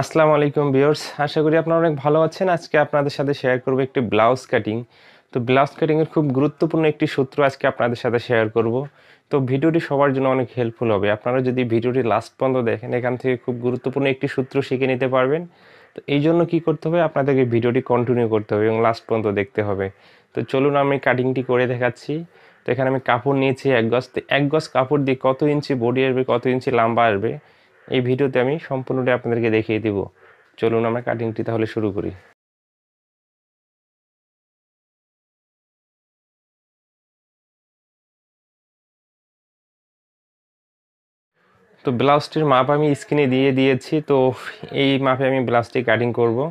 আসসালামু আলাইকুম ভিউয়ার্স আশা করি আপনারা অনেক ভালো আছেন আজকে আপনাদের সাথে শেয়ার করব একটি ব্লাউজ কাটিং তো ব্লাউজ কাটিংয়ের খুব গুরুত্বপূর্ণ একটি সূত্র আজকে আপনাদের সাথে শেয়ার করব তো ভিডিওটি সবার জন্য অনেক হেল্পফুল হবে আপনারা যদি ভিডিওটি লাস্ট পর্যন্ত দেখেন এখান থেকে খুব গুরুত্বপূর্ণ একটি সূত্র শিখে নিতে পারবেন তো এই জন্য কী করতে হবে আপনাদেরকে ভিডিওটি কন্টিনিউ করতে হবে এবং লাস্ট পর্যন্ত দেখতে হবে তো চলুন আমি কাটিংটি করে দেখাচ্ছি তো এখানে আমি কাপড় নিয়েছি এক গজ তো এক গজ কাপড় দিয়ে কত ইঞ্চি বডি আসবে কত ইঞ্চি লম্বা আসবে এই ভিডিওতে আমি সম্পূর্ণটা আপনাদেরকে দেখিয়ে দিব চলুন আমরা কাটিংটি তাহলে শুরু করি তো ব্লাউজটির মাপ আমি স্ক্রিনে দিয়ে দিয়েছি তো এই মাপে আমি ব্লাউজটি কাটিং করবো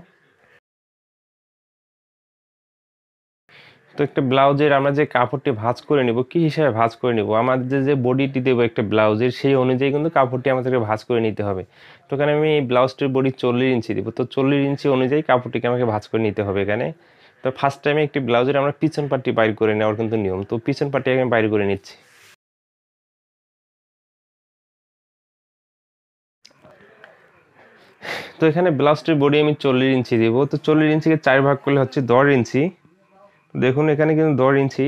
তো একটা ব্লাউজের আমরা যে কাপড়টি ভাঁজ করে নেব কি হিসাবে ভাঁজ করে নেব আমাদের যে বডিটি দেবো একটা ব্লাউজের সেই অনুযায়ী কিন্তু কাপড়টি আমাদেরকে ভাঁজ করে নিতে হবে তো এখানে আমি এই ব্লাউজটির বডি চল্লিশ ইঞ্চি দেবো তো চল্লিশ ইঞ্চি অনুযায়ী কাপড়টিকে আমাকে ভাঁজ করে নিতে হবে এখানে তো ফার্স্ট টাইমে একটি ব্লাউজের আমরা পিছন পাটটি বাইর করে নেওয়ার কিন্তু নিয়ম তো পিছন পাটটি আমি বাইর করে নিচ্ছি তো এখানে ব্লাউজটির বডি আমি চল্লিশ ইঞ্চি দেবো তো চল্লিশ ইঞ্চিকে চার ভাগ করলে হচ্ছে দশ ইঞ্চি দেখুন এখানে কিন্তু দশ ইঞ্চি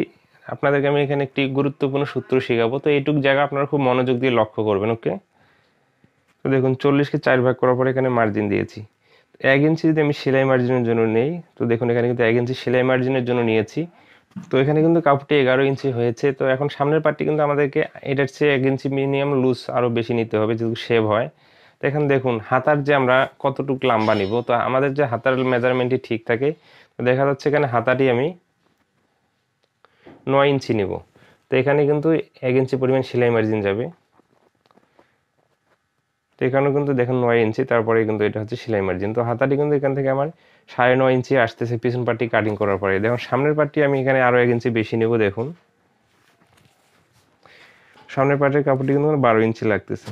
আপনাদেরকে আমি এখানে একটি গুরুত্বপূর্ণ সূত্র শেখাবো তো এইটুক জায়গা আপনারা খুব মনোযোগ দিয়ে লক্ষ্য করবেন ওকে তো দেখুন চল্লিশকে চার ভাগ করার পরে এখানে মার্জিন দিয়েছি এক ইঞ্চি যদি আমি সেলাই মার্জিনের জন্য নেই তো দেখুন এখানে কিন্তু এক ইঞ্চি সেলাই মার্জিনের জন্য নিয়েছি তো এখানে কিন্তু কাপড়টি এগারো ইঞ্চি হয়েছে তো এখন সামনের পার্টটি কিন্তু আমাদেরকে এটার চেয়ে এক ইঞ্চি মিনিমাম লুজ আরও বেশি নিতে হবে যেহেতু শেভ হয় তো এখন দেখুন হাতার যে আমরা কতটুকু লাম্বা নিব তো আমাদের যে হাতার মেজারমেন্টটি ঠিক থাকে তো দেখা যাচ্ছে এখানে হাতাটি আমি নয় ইঞ্চি নেব তো এখানে কিন্তু এক ইঞ্চি পরিমাণ সেলাই মার্জিন যাবে তো এখানেও কিন্তু দেখেন নয় ইঞ্চি তারপরে কিন্তু এটা হচ্ছে সেলাই মার্জিন তো হাতাটি কিন্তু এখান থেকে আমার সাড়ে নয় ইঞ্চি আসতেছে পিছন পার্টি কাটিং করার পরে দেখুন সামনের পার্টি আমি এখানে আরও এক ইঞ্চি বেশি নেব দেখুন সামনের পার্টের কাপড়টি কিন্তু আমার বারো ইঞ্চি লাগতেছে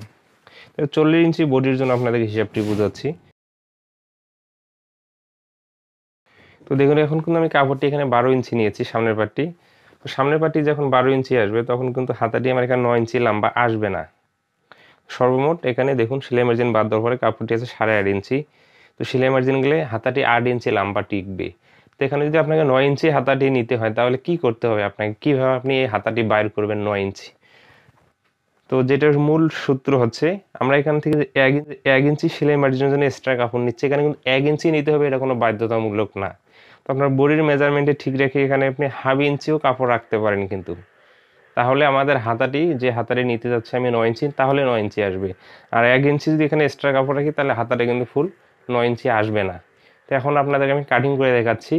চল্লিশ ইঞ্চি বডির জন্য আপনাদের হিসাবটি বোঝাচ্ছি তো দেখুন এখন কিন্তু আমি কাপড়টি এখানে বারো ইঞ্চি নিয়েছি সামনের পার্টটি তো সামনের পাটি যখন বারো ইঞ্চি আসবে তখন কিন্তু হাতাটি আমার এখানে নয় ইঞ্চি লম্বা আসবে না সর্বমোট এখানে দেখুন সেলাই মার্জিন বাদ দেওয়ার পরে কাপড়টি আছে সাড়ে আট ইঞ্চি তো সেলাই মার্জিন গেলে হাতাটি আট ইঞ্চি লম্বা টিকবে তো এখানে যদি আপনাকে নয় ইঞ্চি হাতাটি নিতে হয় তাহলে কি করতে হবে আপনাকে কীভাবে আপনি এই হাতাটি বাইর করবেন নয় ইঞ্চি তো যেটার মূল সূত্র হচ্ছে আমরা এখান থেকে এক ইঞ্চি সেলাই মার্জিনের জন্য এক্সট্রা কাপড় নিচ্ছি এখানে কিন্তু এক ইঞ্চি নিতে হবে এটা কোনো বাধ্যতামূলক না তো আপনার বডির মেজারমেন্টে ঠিক রেখে এখানে আপনি হাফ ইঞ্চিও কাপড় রাখতে পারেন কিন্তু তাহলে আমাদের হাতাটি যে হাতাটি নিতে যাচ্ছে আমি নয় ইঞ্চি তাহলে নয় ইঞ্চি আসবে আর এক ইঞ্চি যদি এখানে এক্সট্রা কাপড় রাখি তাহলে হাতাটা কিন্তু ফুল নয় ইঞ্চি আসবে না তো এখন আপনাদেরকে আমি কাটিং করে দেখাচ্ছি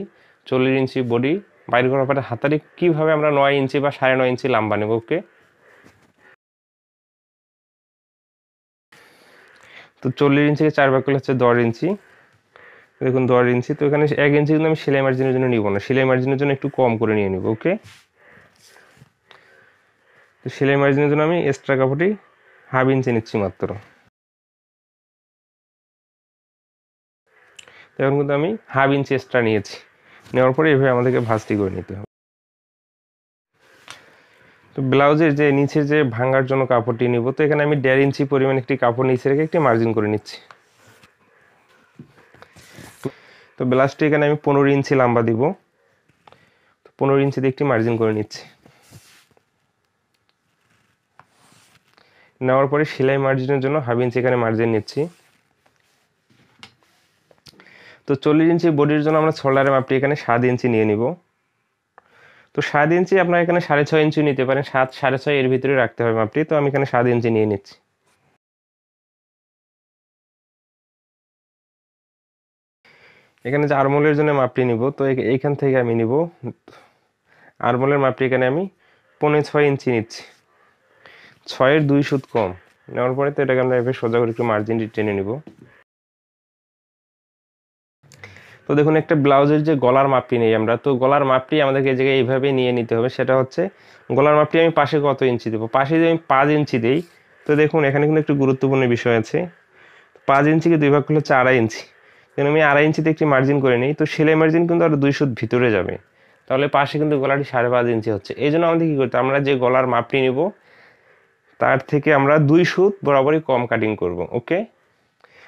চল্লিশ ইঞ্চি বডি বাইর করার পরে হাতাটি কীভাবে আমরা নয় ইঞ্চি বা সাড়ে নয় ইঞ্চি লাম্বা নেব ওকে তো চল্লিশ ইঞ্চিকে চার ভাগ করলে হচ্ছে দশ ইঞ্চি দেখুন দশ ইঞ্চি তো এখানে এক ইঞ্চি কিন্তু আমি সেলাই মার্জিনের জন্য নিবো না সেলাই মার্জিনের জন্য একটু কম করে নিয়ে নিব ওকে তো সেলাই মার্জিনের জন্য আমি এক্সট্রা কাপড়টি হাফ ইঞ্চি নিচ্ছি মাত্র এখন কিন্তু আমি হাফ ইঞ্চি এক্সট্রা নিয়েছি নেওয়ার পরে এভাবে আমাদেরকে ভাজটি করে নিতে হবে তো ব্লাউজের যে নিচে যে ভাঙার জন্য কাপড়টি নিব তো এখানে আমি দেড় ইঞ্চি পরিমাণ একটি কাপড় নিচে রেখে একটি মার্জিন করে নিচ্ছি তো ব্লাসটি এখানে আমি পনেরো ইঞ্চি লাম্বা দিব তো পনেরো দিয়ে একটি মার্জিন করে নিচ্ছি নেওয়ার পরে সেলাই মার্জিনের জন্য হাফ ইঞ্চি এখানে মার্জিন নিচ্ছি তো চল্লিশ ইঞ্চি বডির জন্য আমরা শোল্ডারে মাপটি এখানে সাত ইঞ্চি নিয়ে নিব তো সাত ইঞ্চি আপনার এখানে সাড়ে ছয় ইঞ্চি নিতে পারেন সাত সাড়ে ছয় এর ভিতরে রাখতে হবে মাপটি তো আমি এখানে সাত ইঞ্চি নিয়ে নিচ্ছি এখানে যে আরমোলের জন্য মাপটি নিব তো এইখান থেকে আমি নিব আরমোলের মাপটি এখানে আমি পনেরো ছয় ইঞ্চি নিচ্ছি ছয়ের দুই সুদ কম নেওয়ার পরে তো এটাকে আমরা এভাবে সোজা করে একটু মার্জিনটি টেনে নিব তো দেখুন একটা ব্লাউজের যে গলার মাপটি নেই আমরা তো গলার মাপটি আমাদেরকে এই জায়গায় এইভাবে নিয়ে নিতে হবে সেটা হচ্ছে গলার মাপটি আমি পাশে কত ইঞ্চি দেবো পাশে যদি আমি পাঁচ ইঞ্চি দিই তো দেখুন এখানে কিন্তু একটু গুরুত্বপূর্ণ বিষয় আছে পাঁচ ইঞ্চিকে দুই ভাগ করলে চার ইঞ্চি কিন্তু আমি আড়াই ইঞ্চিতে একটি মার্জিন করে নিই তো সেলাই মার্জিন কিন্তু আরও দুইশো ভিতরে যাবে তাহলে পাশে কিন্তু গলাটি সাড়ে পাঁচ ইঞ্চি হচ্ছে এই জন্য আমাদের কী করতে আমরা যে গলার মাপটি নিব তার থেকে আমরা দুই সুত বরাবরই কম কাটিং করব ওকে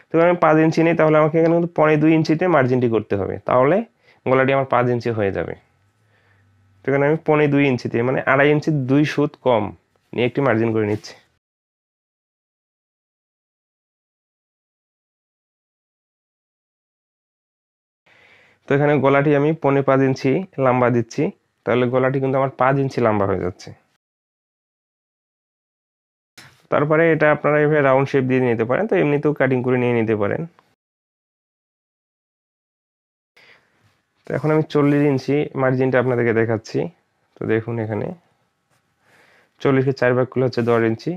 তো আমি পাঁচ ইঞ্চি নিই তাহলে আমাকে এখানে কিন্তু পনেরো দুই ইঞ্চিতে মার্জিনটি করতে হবে তাহলে গলাটি আমার পাঁচ ইঞ্চি হয়ে যাবে তো এখানে আমি পনেরো দুই ইঞ্চিতে মানে আড়াই ইঞ্চি দুই সুত কম নিয়ে একটি মার্জিন করে নিচ্ছি তো এখানে গলাটি আমি পনে পাঁচ ইঞ্চি লম্বা দিচ্ছি তাহলে গলাটি কিন্তু আমার পাঁচ ইঞ্চি লম্বা হয়ে যাচ্ছে তারপরে এটা আপনারা এভাবে রাউন্ড শেপ দিয়ে নিতে পারেন তো এমনিতেও কাটিং করে নিয়ে নিতে পারেন তো এখন আমি চল্লিশ ইঞ্চি মার্জিনটা আপনাদেরকে দেখাচ্ছি তো দেখুন এখানে চল্লিশকে চার ভাগ করলে হচ্ছে দশ ইঞ্চি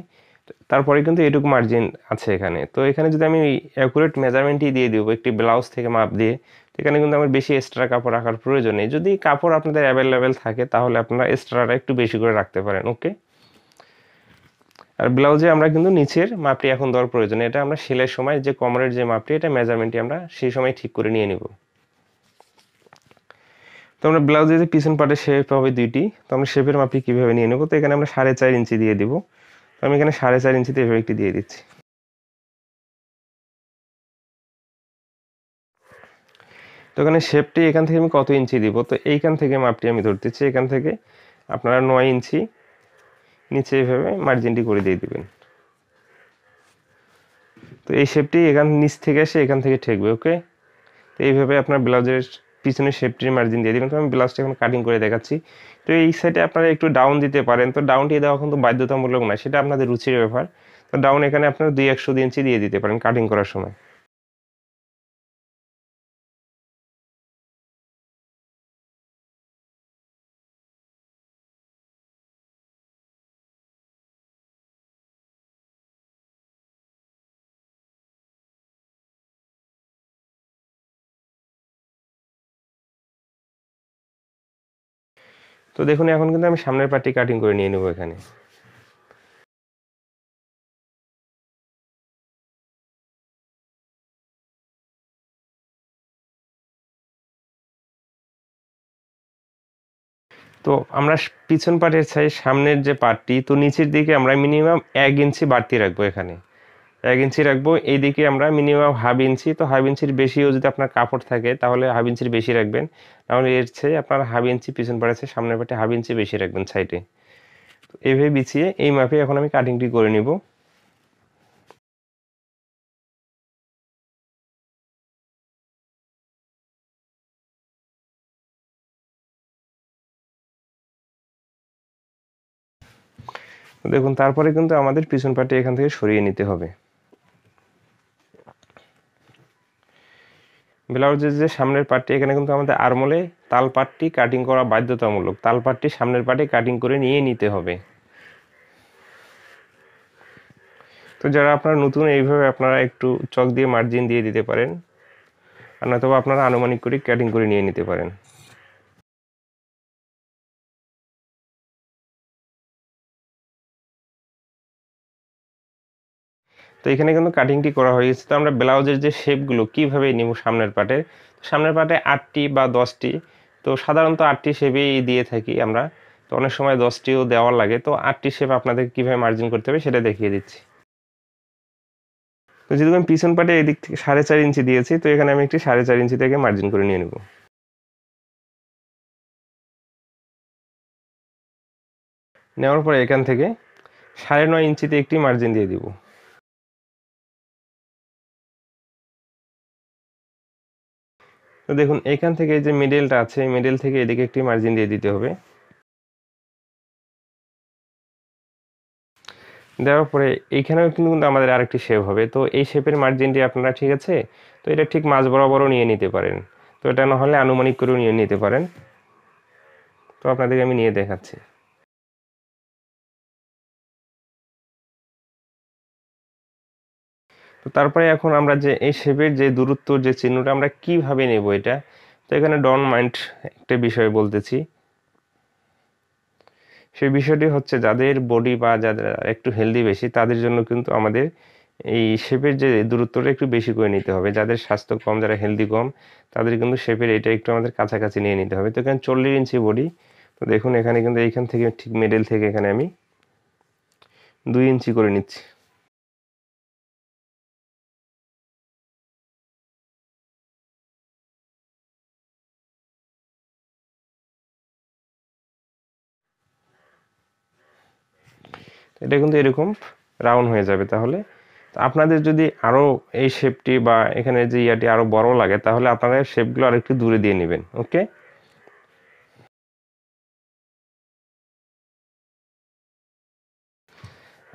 তারপরে কিন্তু এটুকু মার্জিন আছে এখানে তো এখানে যদি আমি অ্যাকুরেট মেজারমেন্টই দিয়ে দিব একটি ব্লাউজ থেকে মাপ দিয়ে এখানে কিন্তু আমার বেশি এক্সট্রা কাপড় রাখার প্রয়োজন নেই যদি কাপড় আপনাদের অ্যাভেলেবেল থাকে তাহলে আপনারা এক্সট্রাটা একটু বেশি করে রাখতে পারেন ওকে আর ব্লাউজে আমরা কিন্তু নিচের মাপটি এখন দেওয়ার প্রয়োজন এটা আমরা সেলের সময় যে কমরের যে মাপটি এটা মেজারমেন্টটি আমরা সেই সময় ঠিক করে নিয়ে নিব তো আমরা ব্লাউজে যে পিছন পাটে শেপ হবে দুইটি তো আমরা শেপের মাপটি কীভাবে নিয়ে নেব তো এখানে আমরা সাড়ে চার ইঞ্চি দিয়ে দিব আমি এখানে সাড়ে চার ইঞ্চিতে এভাবে একটি দিয়ে দিচ্ছি তো এখানে শেপটি এখান থেকে আমি কত ইঞ্চি দিব তো এইখান থেকে মাপটি আমি ধরতেছি এখান থেকে আপনারা নয় ইঞ্চি নিচে এভাবে মার্জিনটি করে দিয়ে দিবেন তো এই শেপটি এখান নিচ থেকে এসে এখান থেকে ঠেকবে ওকে তো এইভাবে আপনার ব্লাউজের পিছনে সেফটির মার্জিন দিয়ে দেবেন তো আমি ব্লাউজটা এখন কাটিং করে দেখাচ্ছি তো এই সাইডে আপনারা একটু ডাউন দিতে পারেন তো ডাউন দিয়ে দেওয়া কিন্তু বাধ্যতামূলক নয় সেটা আপনাদের রুচির ব্যাপার তো ডাউন এখানে আপনারা দুই একশো ইঞ্চি দিয়ে দিতে পারেন কাটিং করার সময় তো দেখুন এখন কিন্তু আমি সামনের পার্টি কাটিং করে নিয়ে নেব এখানে তো আমরা পিছন পাটের চাই সামনের যে পার্টটি তো নিচের দিকে আমরা মিনিমাম এক ইঞ্চি বাড়তি রাখবো এখানে এক ইঞ্চি রাখবো এইদিকে আমরা মিনিমাম হাফ ইঞ্চি তো হাফ ইঞ্চির বেশিও যদি আপনার কাপড় থাকে তাহলে হাফ ইঞ্চির বেশি রাখবেন তাহলে এর চেয়ে আপনার হাফ ইঞ্চি পিছন আছে সামনের পাটে হাফ ইঞ্চি বেশি রাখবেন সাইডে তো এইভাবে বিছিয়ে এই মাপে এখন আমি কাটিংটি করে নিব দেখুন তারপরে কিন্তু আমাদের পিছন পাটি এখান থেকে সরিয়ে নিতে হবে ব্লাউজের যে সামনের পার্টটি এখানে কিন্তু আমাদের আর্মলে তাল পাটটি কাটিং করা বাধ্যতামূলক তাল পাটটি সামনের পার্টে কাটিং করে নিয়ে নিতে হবে তো যারা আপনারা নতুন এইভাবে আপনারা একটু চক দিয়ে মার্জিন দিয়ে দিতে পারেন আর নয়তো আপনারা আনুমানিক করে কাটিং করে নিয়ে নিতে পারেন তো এখানে কিন্তু কাটিংটি করা হয়ে গেছে তো আমরা ব্লাউজের যে শেপগুলো কীভাবে নিব সামনের পাটে সামনের পাটে আটটি বা দশটি তো সাধারণত আটটি শেপেই দিয়ে থাকি আমরা তো অনেক সময় দশটিও দেওয়ার লাগে তো আটটি শেপ আপনাদের কীভাবে মার্জিন করতে হবে সেটা দেখিয়ে দিচ্ছি তো যেহেতু আমি পিছন পাটে এদিক থেকে সাড়ে চার ইঞ্চি দিয়েছি তো এখানে আমি একটি সাড়ে চার ইঞ্চি থেকে মার্জিন করে নিয়ে নেব নেওয়ার পরে এখান থেকে সাড়ে নয় ইঞ্চিতে একটি মার্জিন দিয়ে দিব তো দেখুন এখান থেকে যে মিডেলটা আছে মিডেল থেকে এদিকে একটি মার্জিন দিয়ে দিতে হবে দেওয়ার পরে এইখানেও কিন্তু কিন্তু আমাদের আরেকটি শেপ হবে তো এই শেপের মার্জিনটি আপনারা ঠিক আছে তো এটা ঠিক মাছ বরাবরও নিয়ে নিতে পারেন তো এটা না হলে আনুমানিক করেও নিয়ে নিতে পারেন তো আপনাদেরকে আমি নিয়ে দেখাচ্ছি তো তারপরে এখন আমরা যে এই শেপের যে দূরত্ব যে চিহ্নটা আমরা কিভাবে নেব এটা তো এখানে ডন মাইন্ড একটা বিষয় বলতেছি সেই বিষয়টি হচ্ছে যাদের বডি বা যাদের একটু হেলদি বেশি তাদের জন্য কিন্তু আমাদের এই শেপের যে দূরত্বটা একটু বেশি করে নিতে হবে যাদের স্বাস্থ্য কম যারা হেলদি কম তাদের কিন্তু শেপের এটা একটু আমাদের কাছাকাছি নিয়ে নিতে হবে তো এখানে চল্লিশ ইঞ্চি বডি তো দেখুন এখানে কিন্তু এইখান থেকে ঠিক মিডেল থেকে এখানে আমি দুই ইঞ্চি করে নিচ্ছি এটা কিন্তু এরকম রাউন্ড হয়ে যাবে তাহলে আপনাদের যদি আরও এই শেপটি বা এখানে যে ইয়াটি আরও বড় লাগে তাহলে আপনারা শেপগুলো আরেকটু দূরে দিয়ে নেবেন ওকে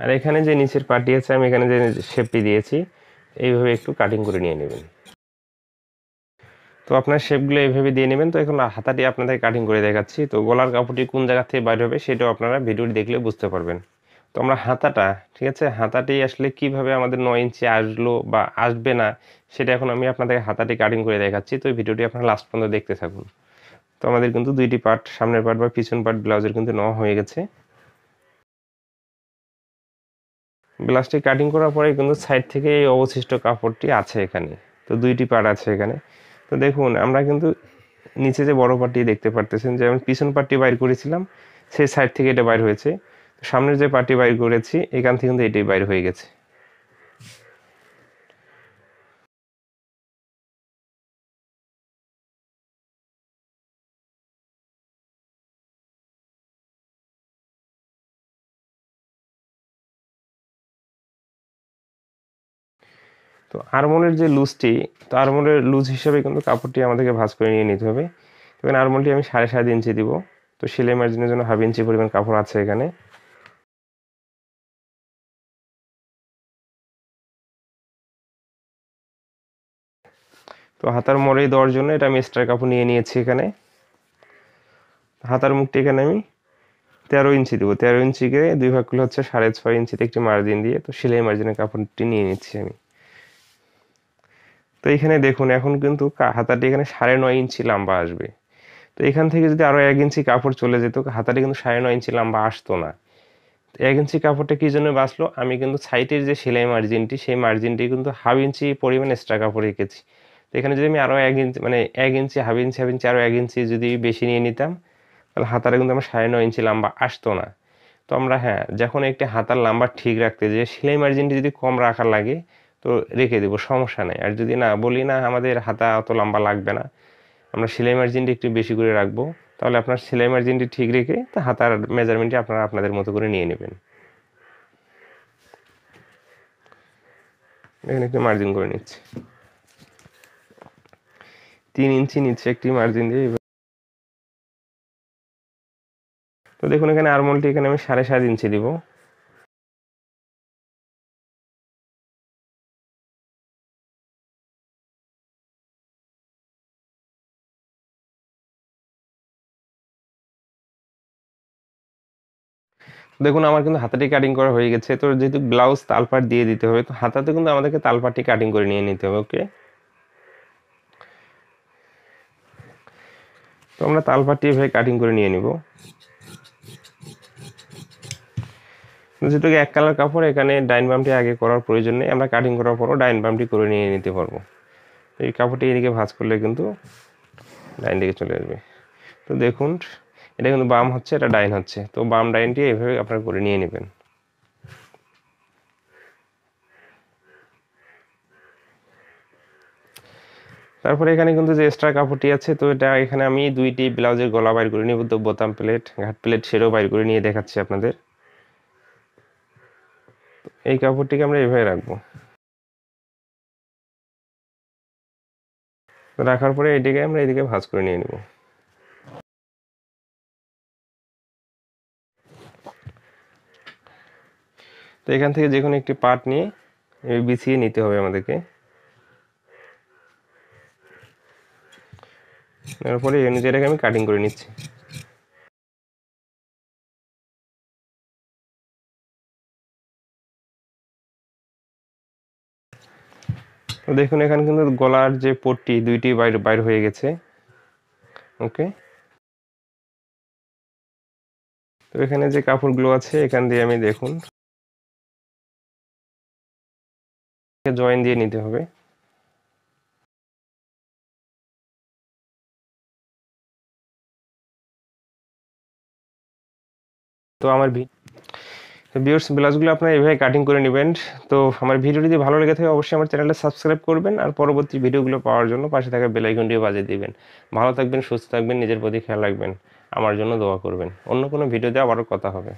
আর এখানে যে নিচের পার্টি আছে আমি এখানে যে শেপটি দিয়েছি এইভাবে একটু কাটিং করে নিয়ে নেবেন তো আপনার শেপগুলো এইভাবে দিয়ে নেবেন তো এখন হাতাটি আপনাদের কাটিং করে দেখাচ্ছি তো গলার কাপড়টি কোন জায়গা থেকে বাইরে হবে সেটাও আপনারা ভিডিওটি দেখলে বুঝতে পারবেন তো আমরা হাতাটা ঠিক আছে হাতাটি আসলে কিভাবে আমাদের নয় ইঞ্চি আসলো বা আসবে না সেটা এখন আমি আপনাদের হাতাটি কাটিং করে দেখাচ্ছি তো ভিডিওটি আপনারা লাস্ট পর্যন্ত দেখতে থাকুন তো আমাদের কিন্তু দুইটি পার্ট সামনের পার্ট বা পিছন পার্ট ব্লাউজের কিন্তু ন হয়ে গেছে ব্লাউজটি কাটিং করার পরে কিন্তু সাইড থেকে এই অবশিষ্ট কাপড়টি আছে এখানে তো দুইটি পার্ট আছে এখানে তো দেখুন আমরা কিন্তু নিচে যে বড় পার্টটি দেখতে পারতেছেন যেমন পিছন পার্টটি বাইর করেছিলাম সেই সাইড থেকে এটা বাইর হয়েছে সামনের যে পার্টি বাইর করেছি এখান থেকে কিন্তু এটাই বাইর হয়ে গেছে তো আরমোলের যে লুজটি তো আরমোলের লুজ হিসেবে কিন্তু কাপড়টি আমাদেরকে ভাঁজ করে নিয়ে নিতে হবে এবং আরমোলটি আমি সাড়ে সাত ইঞ্চি দিব তো সেলাই মার্জিনের জন্য হাফ ইঞ্চি পরিমাণ কাপড় আছে এখানে তো হাতার মোড়ে দেওয়ার জন্য এটা আমি স্ট্রাইক কাপড় নিয়ে নিয়েছি এখানে হাতার মুখটি এখানে আমি তেরো ইঞ্চি দেবো তেরো ইঞ্চিকে দুই ভাগগুলো হচ্ছে সাড়ে ছয় ইঞ্চিতে একটি মার্জিন দিয়ে তো সেলাই মার্জিনের কাপড়টি নিয়ে নিচ্ছি আমি তো এখানে দেখুন এখন কিন্তু হাতাটি এখানে সাড়ে নয় ইঞ্চি লম্বা আসবে তো এখান থেকে যদি আরও এক ইঞ্চি কাপড় চলে যেত হাতাটি কিন্তু সাড়ে নয় ইঞ্চি লম্বা আসতো না তো এক ইঞ্চি কাপড়টা কী জন্য বাঁচলো আমি কিন্তু সাইটের যে সেলাই মার্জিনটি সেই মার্জিনটি কিন্তু হাফ ইঞ্চি পরিমাণ এক্সট্রা কাপড় রেখেছি তো এখানে যদি আমি আরও এক ইঞ্চি মানে এক ইঞ্চি হাফ ইঞ্চি হাফ ইঞ্চি আরও এক ইঞ্চি যদি বেশি নিয়ে নিতাম তাহলে হাতারে কিন্তু আমার সাড়ে নয় ইঞ্চি লম্বা আসতো না তো আমরা হ্যাঁ যখন একটি হাতার লম্বা ঠিক রাখতে যে সেলাই মার্জিনটি যদি কম রাখার লাগে তো রেখে দেবো সমস্যা নেই আর যদি না বলি না আমাদের হাতা অত লম্বা লাগবে না আমরা সেলাই মার্জিনটি একটু বেশি করে রাখবো তাহলে আপনার সেলাই মার্জিনটি ঠিক রেখে তো হাতার মেজারমেন্টটি আপনারা আপনাদের মতো করে নিয়ে নেবেন এখানে একটু মার্জিন করে নিচ্ছি তিন ইঞ্চি নিচ্ছে একটি মার্জিন দিয়ে তো দেখুন এখানে আরমোলটি এখানে আমি সাড়ে সাত ইঞ্চি দিব দেখুন আমার কিন্তু হাতাটি কাটিং করা হয়ে গেছে তো যেহেতু ব্লাউজ তালপাট দিয়ে দিতে হবে তো হাতাতে কিন্তু আমাদেরকে তালপাটটি কাটিং করে নিয়ে নিতে হবে ওকে তো আমরা তাল পাটিয়ে ভাই কাটিং করে নিয়ে নিব যেহেতু এক কালার কাপড় এখানে ডাইন বামটি আগে করার প্রয়োজন নেই আমরা কাটিং করার পরও ডাইন বামটি করে নিয়ে নিতে পারবো এই কাপড়টি এদিকে ভাঁজ করলে কিন্তু ডাইন দিকে চলে আসবে তো দেখুন এটা কিন্তু বাম হচ্ছে এটা ডাইন হচ্ছে তো বাম ডাইনটি এইভাবে আপনারা করে নিয়ে নেবেন তারপরে এখানে কিন্তু যে এক্সট্রা কাপড়টি আছে তো এটা এখানে আমি দুইটি ব্লাউজের গলা বাইর করে নিব তো বোতাম প্লেট ঘাট প্লেট সেরও বাইর করে নিয়ে দেখাচ্ছি আপনাদের এই কাপড়টিকে আমরা এভাবে রাখবো রাখার পরে এটিকে আমরা এদিকে ভাজ করে নিয়ে নেব তো এখান থেকে যে কোনো একটি পার্ট নিয়ে বিছিয়ে নিতে হবে আমাদেরকে এরপরে এই অনুযায়ী আমি কাটিং করে নিচ্ছি তো দেখুন এখানে কিন্তু গলার যে পট্টি দুইটি বাইর বাইর হয়ে গেছে ওকে তো এখানে যে কাপড়গুলো আছে এখান দিয়ে আমি দেখুন জয়েন দিয়ে নিতে হবে তো আমার ভিউর্স ব্লাউজগুলো আপনারা এভাবে কাটিং করে নেবেন তো আমার ভিডিও যদি ভালো লেগে থাকে অবশ্যই আমার চ্যানেলটা সাবস্ক্রাইব করবেন আর পরবর্তী ভিডিওগুলো পাওয়ার জন্য পাশে থাকা বেলাইকনটিও বাজিয়ে দিবেন ভালো থাকবেন সুস্থ থাকবেন নিজের প্রতি খেয়াল রাখবেন আমার জন্য দোয়া করবেন অন্য কোনো ভিডিও দেওয়া আবারও কথা হবে